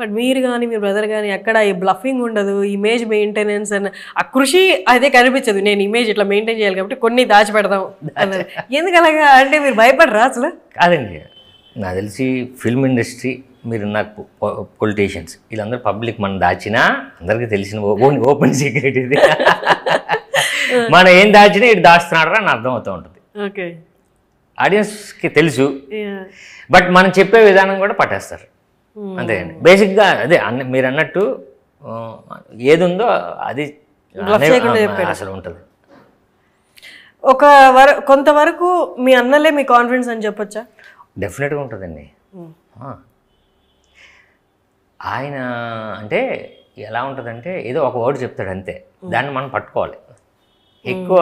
But మీరు కానీ మీ brother కానీ ఎక్కడ ఈ బ్లఫింగ్ ఉండదు ఇమేజ్ మెయింటెనెన్స్ అని ఆ కృషి అదే కనిపించదు నేను ఇమేజ్ ఇట్లా మెయింటైన్ చేయాలి కాబట్టి కొన్ని దాచిపెడదాం ఎందుకు అంటే మీరు భయపడరా అసలు కాదండి నాకు తెలిసి ఫిల్మ్ ఇండస్ట్రీ మీరు నాకు పొలిటీషియన్స్ వీళ్ళందరూ పబ్లిక్ మనం దాచినా అందరికీ తెలిసిన ఓపెన్ సీక్రెట్ ఇది మనం ఏం దాచినా ఇటు దాస్తున్నాడు అని అర్థం అవుతూ ఉంటుంది ఓకే ఆడియన్స్కి తెలుసు బట్ మనం చెప్పే విధానం కూడా పట్టేస్తారు అండి బేసిక్గా అదే అన్న మీరు అన్నట్టు ఏది ఉందో అది అసలు ఉంటుంది ఒక వర కొంతవరకు మీ అన్నలే మీ కాన్ఫిడెన్స్ అని చెప్పొచ్చా డెఫినెట్గా ఉంటుందండి ఆయన అంటే ఎలా ఉంటుందంటే ఏదో ఒక వర్డ్ చెప్తాడు అంతే దాన్ని మనం పట్టుకోవాలి ఎక్కువ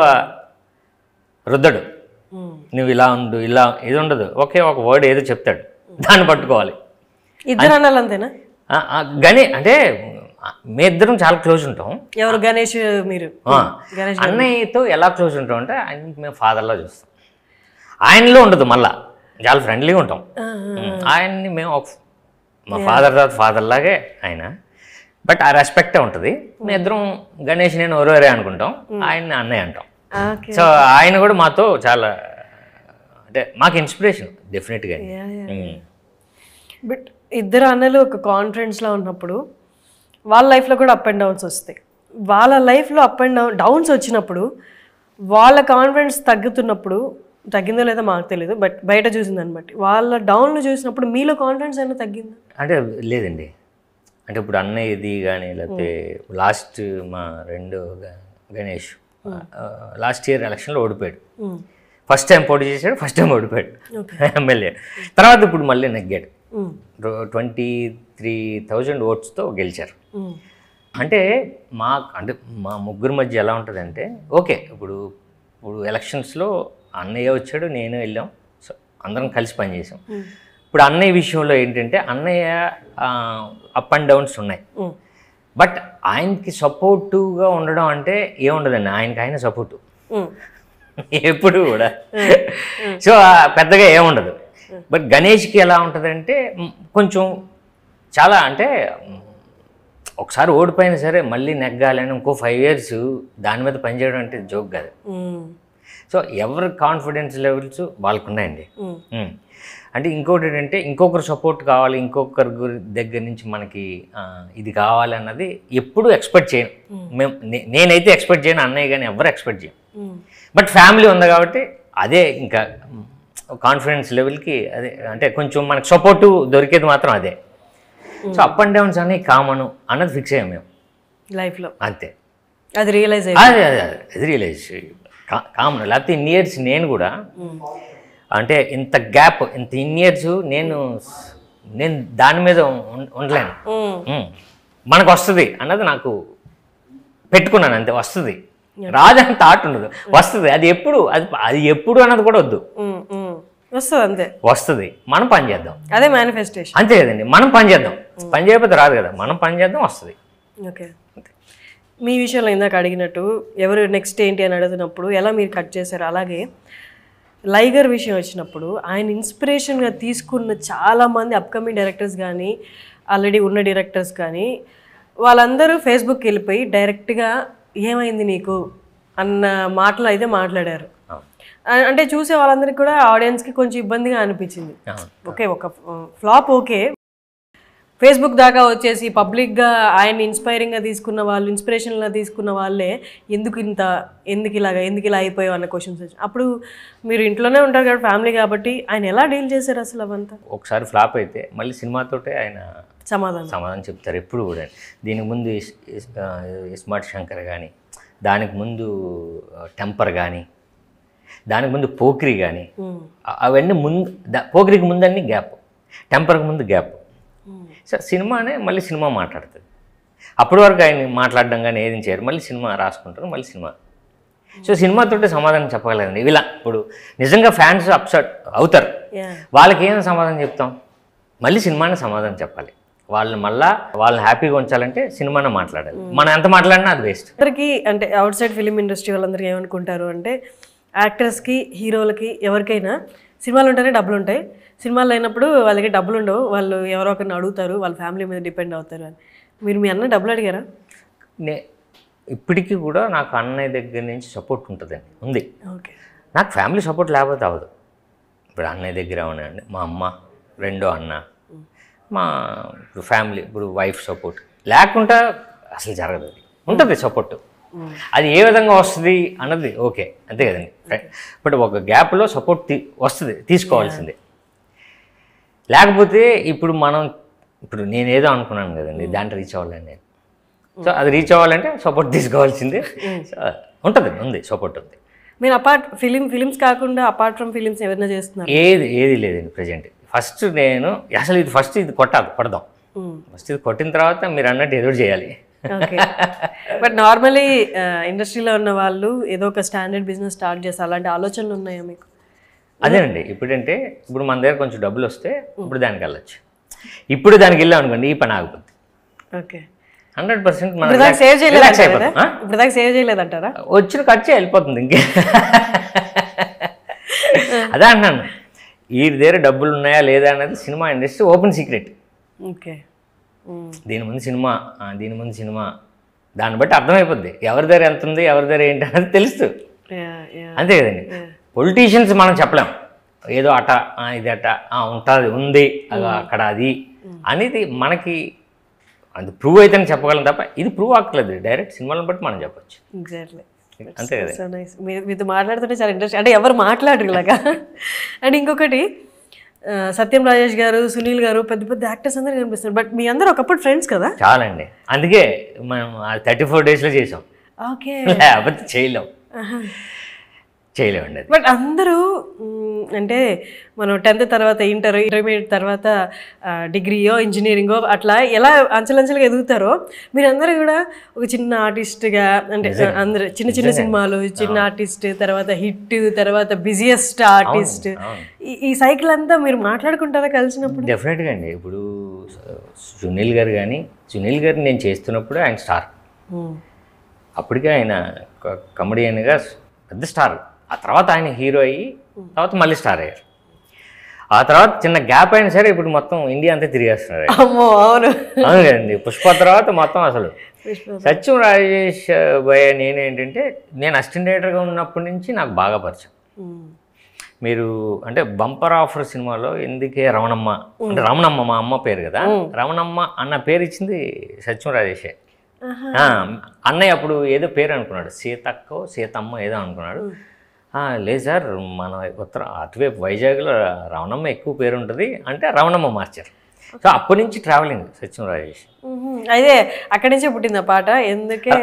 రుద్దడు నువ్వు ఇలా ఉండు ఇలా ఇది ఉండదు ఒకే ఒక వర్డ్ ఏదో చెప్తాడు దాన్ని పట్టుకోవాలి ఇద్దరు అన్నలు అంతేనా గణే అంటే మీ ఇద్దరం చాలా క్లోజ్ ఉంటాం ఎవరు గణేష్ మీరు అన్నయ్యతో ఎలా క్లోజ్ ఉంటాం అంటే ఆయన మేము ఫాదర్లా చూస్తాం ఆయనలో ఉండదు మళ్ళా చాలా ఫ్రెండ్లీగా ఉంటాం ఆయన్ని మేము ఒక మా ఫాదర్ తర్వాత ఫాదర్ లాగే ఆయన బట్ ఆ రెస్పెక్టే ఉంటుంది మేము mm. ఇద్దరం గణేష్ నేను ఒరవరే అనుకుంటాం mm. ఆయన్ని అన్నయ్య అంటాం సో ఆయన కూడా మాతో చాలా అంటే మాకు ఇన్స్పిరేషన్ డెఫినెట్గా బట్ ఇద్దరు అన్నలు ఒక కాన్ఫిడెన్స్లో ఉన్నప్పుడు వాళ్ళ లైఫ్లో కూడా అప్ అండ్ డౌన్స్ వస్తాయి వాళ్ళ లైఫ్లో అప్ అండ్ డౌన్ డౌన్స్ వచ్చినప్పుడు వాళ్ళ కాన్ఫిడెన్స్ తగ్గుతున్నప్పుడు తగ్గిందో లేదో మాకు తెలియదు బట్ బయట చూసిందని బట్టి వాళ్ళ డౌన్లు చూసినప్పుడు మీలో కాన్ఫిడెన్స్ అయినా తగ్గిందా అంటే లేదండి అంటే ఇప్పుడు అన్నయ్యది కానీ లేకపోతే లాస్ట్ మా రెండు గణేష్ లాస్ట్ ఇయర్ ఎలక్షన్లో ఓడిపోయాడు ఫస్ట్ టైం పోటీ చేశాడు ఫస్ట్ టైం ఓడిపోయాడు ఎమ్మెల్యే తర్వాత ఇప్పుడు మళ్ళీ నెగ్గాడు ట్వంటీ త్రీ థౌజండ్ ఓట్స్తో గెలిచారు అంటే మా అంటే మా ముగ్గురు మధ్య ఎలా ఉంటుంది అంటే ఓకే ఇప్పుడు ఇప్పుడు ఎలక్షన్స్లో అన్నయ్య వచ్చాడు నేను వెళ్ళాం సో అందరం కలిసి పనిచేసాం ఇప్పుడు అన్నయ్య విషయంలో ఏంటంటే అన్నయ్య అప్ అండ్ డౌన్స్ ఉన్నాయి బట్ ఆయనకి సపోర్టివ్గా ఉండడం అంటే ఏముండదండి ఆయనకి ఆయన సపోర్టు ఎప్పుడు కూడా సో పెద్దగా ఏముండదు బట్ గణేష్కి ఎలా ఉంటుందంటే కొంచెం చాలా అంటే ఒకసారి ఓడిపోయినా సరే మళ్ళీ నెగ్గాలని ఇంకో ఫైవ్ ఇయర్స్ దాని మీద పనిచేయడం అంటే జోక్ కాదు సో ఎవరి కాన్ఫిడెన్స్ లెవెల్స్ వాళ్ళకు ఉన్నాయండి అంటే ఇంకోటి ఏంటంటే ఇంకొకరు సపోర్ట్ కావాలి ఇంకొకరి దగ్గర నుంచి మనకి ఇది కావాలన్నది ఎప్పుడు ఎక్స్పెక్ట్ చేయను మేము నేనైతే ఎక్స్పెక్ట్ చేయను అన్నయ్య కానీ ఎవరు ఎక్స్పెక్ట్ చేయను బట్ ఫ్యామిలీ ఉంది కాబట్టి అదే ఇంకా కాన్ఫిడెన్స్ లెవెల్కి అదే అంటే కొంచెం మనకు సపోర్టు దొరికేది మాత్రం అదే సో అప్ అండ్ డౌన్స్ అనేవి కామను అన్నది ఫిక్స్ అయ్యాం మేము లైఫ్లో అంతే అది రియలైజ్ అదే అదే అది రియలైజ్ కామన్ లేకపోతే ఇన్ని ఇయర్స్ నేను కూడా hmm. అంటే ఇంత గ్యాప్ ఇంత ఇన్ ఇయర్స్ నేను నేను దాని మీద ఉండలేను hmm. Hmm. మనకు వస్తుంది అన్నది నాకు పెట్టుకున్నాను అంతే వస్తుంది రాదంత ఆట ఉండదు వస్తుంది అది ఎప్పుడు అది అది ఎప్పుడు అన్నది కూడా వద్దు వస్తుంది అంతే వస్తుంది మనం పని చేద్దాం అదే మేనిఫెస్టేషన్ అంతే కదండి మనం పని చేద్దాం పని చేయకపోతే రాదు కదా మనం పని చేద్దాం వస్తుంది ఓకే మీ విషయంలో ఇందాక అడిగినట్టు ఎవరు నెక్స్ట్ ఏంటి అని అడుగుతున్నప్పుడు ఎలా మీరు కట్ చేశారు అలాగే లైగర్ విషయం వచ్చినప్పుడు ఆయన ఇన్స్పిరేషన్గా తీసుకున్న చాలామంది అప్కమింగ్ డైరెక్టర్స్ కానీ ఆల్రెడీ ఉన్న డైరెక్టర్స్ కానీ వాళ్ళందరూ ఫేస్బుక్కి వెళ్ళిపోయి డైరెక్ట్గా ఏమైంది నీకు అన్న మాటలు అయితే మాట్లాడారు అంటే చూసే వాళ్ళందరికీ కూడా ఆడియన్స్కి కొంచెం ఇబ్బందిగా అనిపించింది ఓకే ఒక ఫ్లాప్ ఓకే ఫేస్బుక్ దాకా వచ్చేసి పబ్లిక్గా ఆయన ఇన్స్పైరింగ్గా తీసుకున్న వాళ్ళు ఇన్స్పిరేషన్గా తీసుకున్న వాళ్ళే ఎందుకు ఇంత ఎందుకు ఇలాగా ఎందుకు ఇలా అయిపోయావు అన్న క్వశ్చన్స్ వచ్చి అప్పుడు మీరు ఇంట్లోనే ఉంటారు కదా ఫ్యామిలీ కాబట్టి ఆయన ఎలా డీల్ చేశారు అసలు అవంతా ఒకసారి ఫ్లాప్ అయితే మళ్ళీ సినిమాతోటే ఆయన సమాధానం సమాధానం చెప్తారు ఎప్పుడు కూడా దీనికి ముందు ఇస్మార్ట్ శంకర్ కానీ దానికి ముందు టెంపర్ కానీ దానికి ముందు పోక్రీ కానీ అవన్నీ ముందు ముందు ముందన్నీ గ్యాప్ టెంపర్కి ముందు గ్యాప్ సో సినిమానే మళ్ళీ సినిమా మాట్లాడుతుంది అప్పటి వరకు ఆయన మాట్లాడడం కానీ ఏది చేయరు మళ్ళీ సినిమా రాసుకుంటారు మళ్ళీ సినిమా సో సినిమాతో సమాధానం చెప్పగలండి ఇలా ఇప్పుడు నిజంగా ఫ్యాన్స్ అప్సెట్ అవుతారు వాళ్ళకి ఏమైనా సమాధానం చెప్తాం మళ్ళీ సినిమానే సమాధానం చెప్పాలి వాళ్ళని మళ్ళా వాళ్ళని హ్యాపీగా ఉంచాలంటే సినిమానే మాట్లాడాలి మనం ఎంత మాట్లాడినా అది వేస్ట్ అందరికీ అంటే అవుట్ సైడ్ ఫిలిం ఇండస్ట్రీ వాళ్ళందరికీ ఏమనుకుంటారు అంటే యాక్టర్స్కి హీరోలకి ఎవరికైనా సినిమాలు ఉంటేనే డబ్బులు ఉంటాయి సినిమాలు అయినప్పుడు వాళ్ళకి డబ్బులు ఉండవు వాళ్ళు ఎవరో ఒకరిని అడుగుతారు వాళ్ళ ఫ్యామిలీ మీద డిపెండ్ అవుతారు అని మీరు మీ అన్న డబ్బులు అడిగారా నే ఇప్పటికీ కూడా నాకు అన్నయ్య దగ్గర నుంచి సపోర్ట్ ఉంటుందండి ఉంది ఓకే నాకు ఫ్యామిలీ సపోర్ట్ లేకపోతే అవ్వదు ఇప్పుడు అన్నయ్య దగ్గర ఉన్నాయండి మా అమ్మ రెండో అన్న మా ఇప్పుడు ఫ్యామిలీ ఇప్పుడు వైఫ్ సపోర్ట్ లేకుండా అసలు జరగదు ఉంటుంది సపోర్టు అది ఏ విధంగా వస్తుంది అన్నది ఓకే అంతే కదండి బట్ ఒక గ్యాప్లో సపోర్ట్ వస్తుంది తీసుకోవాల్సిందే లేకపోతే ఇప్పుడు మనం ఇప్పుడు నేను ఏదో అనుకున్నాను కదండి hmm. దాంట్లో రీచ్ అవ్వాలని నేను సో అది రీచ్ అవ్వాలంటే సపోర్ట్ తీసుకోవాల్సిందే hmm. ఉంటుంది ఉంది సపోర్ట్ ఉంది మీరు అపార్ట్ ఫిలిం ఫిలిమ్స్ కాకుండా అపార్ట్ ఫ్రమ్ ఫిలిమ్స్ ఏమైనా చేస్తున్నారు ఏది ఏది లేదండి ప్రజెంట్ ఫస్ట్ నేను అసలు ఇది ఫస్ట్ ఇది కొట్టాలి కొడదాం ఫస్ట్ hmm. ఇది కొట్టిన తర్వాత మీరు అన్నట్టు ఎదురు చేయాలి బట్ నార్మలీ ఇండస్ట్రీలో ఉన్న వాళ్ళు ఏదో ఒక స్టాండర్డ్ బిజినెస్ స్టార్ట్ చేస్తారు అలాంటి ఆలోచనలు ఉన్నాయా మీకు అదేనండి ఇప్పుడంటే ఇప్పుడు మన దగ్గర కొంచెం డబ్బులు వస్తే ఇప్పుడు దానికి వెళ్ళచ్చు ఇప్పుడు దానికి వెళ్ళాం అనుకోండి ఈ పని ఆగిపోద్ది ఓకే హండ్రెడ్ పర్సెంట్ మనం సేవ్ చేయలేదు సేవ్ చేయలేదంటారా వచ్చిన ఖర్చు వెళ్ళిపోతుంది ఇంకే అదే అంటున్నాను ఈ దగ్గర డబ్బులు ఉన్నాయా లేదా అనేది cinema industry open secret okay దీని ముందు సినిమా దీని ముందు సినిమా దాన్ని బట్టి అర్థమైపోద్ది ఎవరి దగ్గర ఎంత ఉంది ఎవరి దగ్గర ఏంటి అనేది తెలుస్తూ అంతే కదండి పొలిటీషియన్స్ మనం చెప్పలేం ఏదో అట ఇది అట ఉంటుంది ఉంది అక్కడ అది అనేది మనకి అది ప్రూవ్ అయితే చెప్పగలం తప్ప ఇది ప్రూవ్ అవ్వట్లేదు డైరెక్ట్ సినిమాలను బట్టి మనం చెప్పొచ్చు అంతే కదా మీతో మాట్లాడుతుంటే చాలా ఇంట్రెస్ట్ అంటే ఎవరు మాట్లాడరు ఇలాగా అండ్ ఇంకొకటి సత్యం రాజేష్ గారు సునీల్ గారు పెద్ద పెద్ద యాక్టర్స్ అందరూ కనిపిస్తారు బట్ మీ అందరూ ఒకప్పుడు ఫ్రెండ్స్ కదా చాలండి అందుకే మనం థర్టీ ఫోర్ డేస్లో చేసాం ఓకే చేయలేం చేయలేమండి బట్ అందరూ అంటే మనం టెన్త్ తర్వాత ఇంటర్ ఇంటర్మీడియట్ తర్వాత డిగ్రీయో ఇంజనీరింగో అట్లా ఎలా అంచెలంచెలుగా ఎదుగుతారో మీరందరూ కూడా ఒక చిన్న ఆర్టిస్ట్గా అంటే అందరు చిన్న చిన్న సినిమాలు చిన్న ఆర్టిస్ట్ తర్వాత హిట్ తర్వాత బిజియెస్ట్ ఆర్టిస్ట్ ఈ సైకిల్ అంతా మీరు మాట్లాడుకుంటారా కలిసినప్పుడు డెఫినెట్గా అండి ఇప్పుడు సునీల్ గారు కానీ సునీల్ గారు నేను చేస్తున్నప్పుడు ఆయన స్టార్ అప్పటికే ఆయన కమెడియన్గా పెద్ద స్టార్ ఆ తర్వాత ఆయన హీరో అయ్యి తర్వాత మళ్ళీ స్టార్ అయ్యారు ఆ తర్వాత చిన్న గ్యాప్ అయిన సరే ఇప్పుడు మొత్తం ఇండియా అంతా తిరిగేస్తున్నారు అమ్మో అవును అవును పుష్ప తర్వాత మొత్తం అసలు సత్యం రాజేష్ భయ నేనేంటంటే నేను అసిస్టెంట్ ఉన్నప్పటి నుంచి నాకు బాగా పరిచయం మీరు అంటే బంపర్ ఆఫర్ సినిమాలో ఎందుకే రమణమ్మ అంటే రమణమ్మ మా అమ్మ పేరు కదా రమణమ్మ అన్న పేరు ఇచ్చింది సత్యం రాజేషే అన్నయ్య అప్పుడు ఏదో పేరు అనుకున్నాడు సీతక్కో సీతమ్మ ఏదో అనుకున్నాడు లేదు సార్ మన ఉత్తర అటువైపు వైజాగ్లో రవణమ్మ ఎక్కువ పేరు ఉంటుంది అంటే రవణమ్మ మార్చారు సో అప్పటి నుంచి ట్రావెలింగ్ సచిన్ రాజేష్ అదే అక్కడి నుంచే పుట్టింది పాట ఎందుకే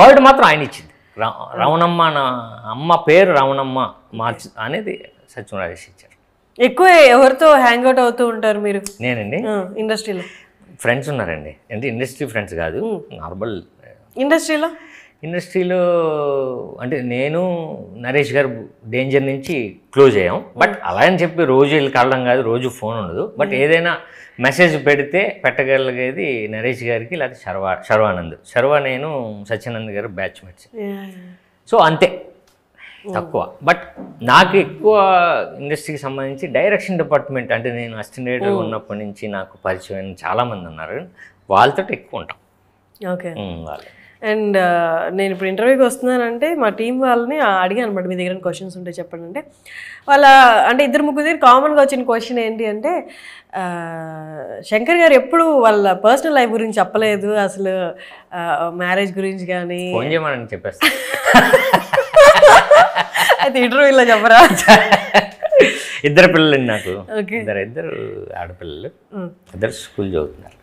వర్డ్ మాత్రం ఆయన ఇచ్చింది రవణమ్మ నా అమ్మ పేరు రవణమ్మ మార్చు అనేది సచిన్ రాజేష్ ఇచ్చారు ఎక్కువ ఎవరితో హ్యాంగ్ అవుట్ అవుతూ ఉంటారు మీరు నేనండి ఇండస్ట్రీలో ఫ్రెండ్స్ ఉన్నారండి అంటే ఇండస్ట్రీ ఫ్రెండ్స్ కాదు నార్మల్ ఇండస్ట్రీలో ఇండస్ట్రీలో అంటే నేను నరేష్ గారు డేంజర్ నుంచి క్లోజ్ అయ్యాం బట్ hmm. అలా అని చెప్పి రోజు వెళ్ళి కలడం కాదు రోజు ఫోన్ ఉండదు బట్ hmm. ఏదైనా మెసేజ్ పెడితే పెట్టగలిగేది నరేష్ గారికి లేకపోతే శర్వా శర్వానంద్ శర్వ నేను సత్యానంద్ గారు మెట్స్ సో అంతే hmm. తక్కువ బట్ నాకు ఎక్కువ ఇండస్ట్రీకి సంబంధించి డైరెక్షన్ డిపార్ట్మెంట్ అంటే నేను అసిస్టెంట్ ఉన్నప్పటి నుంచి నాకు పరిచయం చాలామంది ఉన్నారు వాళ్ళతో ఎక్కువ ఉంటాం ఓకే వాళ్ళు అండ్ నేను ఇప్పుడు ఇంటర్వ్యూకి వస్తున్నానంటే మా టీం వాళ్ళని అడిగాను అనమాట మీ దగ్గర క్వశ్చన్స్ ఉంటే చెప్పండి అంటే వాళ్ళ అంటే ఇద్దరు ముగ్గురు దగ్గర కామన్గా వచ్చిన క్వశ్చన్ ఏంటి అంటే శంకర్ గారు ఎప్పుడు వాళ్ళ పర్సనల్ లైఫ్ గురించి చెప్పలేదు అసలు మ్యారేజ్ గురించి కానీ చెప్పేసి అయితే ఇంటర్వ్యూలో చెప్పరా ఇద్దరు పిల్లలు నాకు ఇద్దరు ఇద్దరు ఆడపిల్లలు ఇద్దరు స్కూల్ చదువుతున్నారు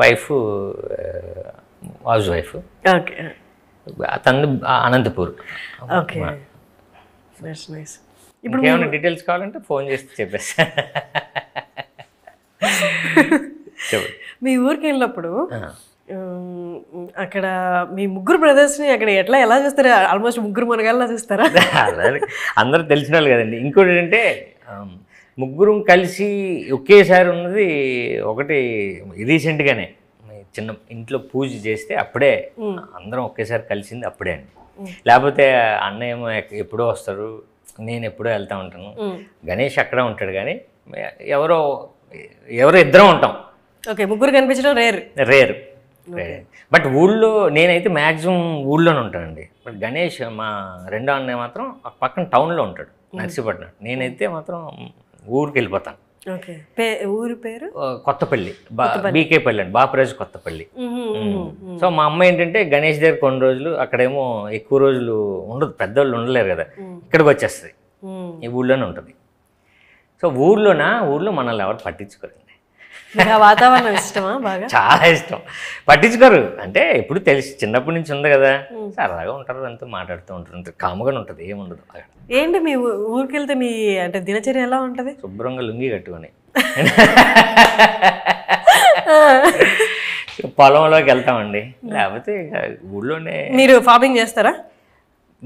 వైఫ్ హౌస్ వైఫ్ తండ్రి అనంతపూర్ ఇప్పుడు ఏమైనా డీటెయిల్స్ కావాలంటే ఫోన్ చేసి చెప్పేసి మీ ఊరికి వెళ్ళినప్పుడు అక్కడ మీ ముగ్గురు బ్రదర్స్ని అక్కడ ఎట్లా ఎలా చూస్తారు ఆల్మోస్ట్ ముగ్గురు మునగాళ్ళ చూస్తారా అందరూ తెలిసిన వాళ్ళు కదండి ఇంకోటి ఏంటంటే ముగ్గురం కలిసి ఒకేసారి ఉన్నది ఒకటి రీసెంట్గానే చిన్న ఇంట్లో పూజ చేస్తే అప్పుడే అందరం ఒకేసారి కలిసింది అప్పుడే అండి లేకపోతే అన్నయ్య ఏమో ఎప్పుడో వస్తారు నేను ఎప్పుడో వెళ్తూ ఉంటాను గణేష్ అక్కడ ఉంటాడు కానీ ఎవరో ఎవరో ఇద్దరం ఉంటాం ఓకే ముగ్గురు కనిపించడం రేర్ రేర్ బట్ ఊళ్ళో నేనైతే మ్యాక్సిమం ఊళ్ళోనే ఉంటానండి బట్ గణేష్ మా రెండో అన్నయ్య మాత్రం పక్కన టౌన్లో ఉంటాడు నర్సీపట్నం నేనైతే మాత్రం ఊరికి వెళ్ళిపోతాను ఊరి పేరు కొత్తపల్లి బీకే పల్లి అండి బాపరాజు కొత్తపల్లి సో మా అమ్మ ఏంటంటే గణేష్ దగ్గర కొన్ని రోజులు అక్కడేమో ఎక్కువ రోజులు ఉండదు పెద్దవాళ్ళు ఉండలేరు కదా ఇక్కడికి వచ్చేస్తుంది ఈ ఊళ్ళోనే ఉంటుంది సో ఊర్లోనా ఊర్లో మనల్ని ఎవరు పట్టించుకోలేదు వాతావరణం ఇష్టమా బాగా చాలా ఇష్టం పట్టించుకోరు అంటే ఎప్పుడు తెలిసి చిన్నప్పటి నుంచి ఉంది కదా సరదాగా ఉంటారు అంతా మాట్లాడుతూ ఉంటారు కాముగా ఉంటుంది ఏముండదు ఏంటి మీ ఊరికెళ్తే మీ అంటే దినచర్య ఎలా ఉంటుంది శుభ్రంగా లుంగి కట్టుకొని పొలంలోకి వెళ్తామండి లేకపోతే ఊళ్ళోనే మీరు ఫార్మింగ్ చేస్తారా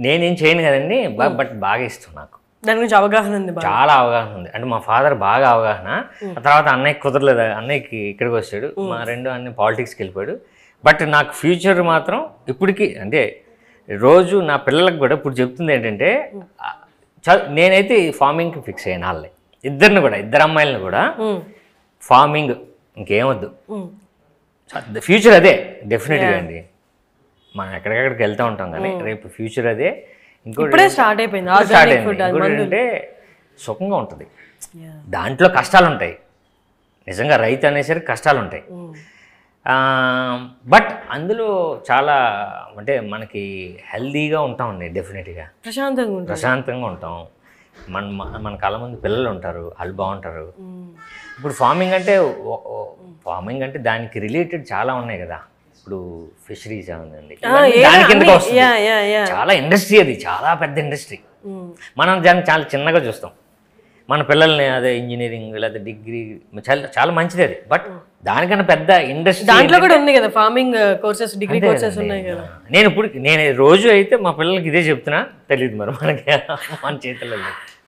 నేనేం చేయను కదండి బట్ బాగా ఇష్టం నాకు దాని గురించి అవగాహన ఉంది చాలా అవగాహన ఉంది అంటే మా ఫాదర్ బాగా అవగాహన ఆ తర్వాత అన్నయ్యకి కుదరలేదు అన్నయ్యకి ఇక్కడికి వచ్చాడు మా రెండు అన్నయ్య పాలిటిక్స్కి వెళ్ళిపోయాడు బట్ నాకు ఫ్యూచర్ మాత్రం ఇప్పటికీ అంటే రోజు నా పిల్లలకు కూడా ఇప్పుడు చెప్తుంది ఏంటంటే నేనైతే ఫార్మింగ్కి ఫిక్స్ అయ్యాను వాళ్ళే ఇద్దరిని కూడా ఇద్దరు అమ్మాయిలను కూడా ఫార్మింగ్ ఇంకేమద్దు ఫ్యూచర్ అదే డెఫినెట్గా అండి మనం ఎక్కడికక్కడికి వెళ్తూ ఉంటాం కానీ రేపు ఫ్యూచర్ అదే ఇంకోటి స్టార్ట్ అయిపోయింది స్టార్ట్ అయింది అంటే సుఖంగా ఉంటుంది దాంట్లో కష్టాలు ఉంటాయి నిజంగా రైతు అనేసరికి కష్టాలు ఉంటాయి బట్ mm. అందులో చాలా అంటే మనకి హెల్దీగా ఉంటామండి డెఫినెట్గా ప్రశాంతంగా ప్రశాంతంగా ఉంటాం మన మన కళ మంది పిల్లలు ఉంటారు వాళ్ళు బాగుంటారు mm. ఇప్పుడు ఫార్మింగ్ అంటే ఫార్మింగ్ అంటే దానికి రిలేటెడ్ చాలా ఉన్నాయి కదా ఇప్పుడు ఫిషరీస్ ఉందండి చాలా ఇండస్ట్రీ అది చాలా పెద్ద ఇండస్ట్రీ మనం దాన్ని చాలా చిన్నగా చూస్తాం మన పిల్లల్ని అదే ఇంజనీరింగ్ లేదా డిగ్రీ చాలా చాలా మంచిది అది బట్ దానికన్నా పెద్ద ఇండస్ట్రీ దాంట్లో కూడా కదా ఫార్మింగ్ కోర్సెస్ డిగ్రీ కోర్సెస్ ఉన్నాయి కదా నేను ఇప్పుడు నేను రోజు అయితే మా పిల్లలకి ఇదే చెప్తున్నా తెలియదు మరి మనకి మన చేతుల్లో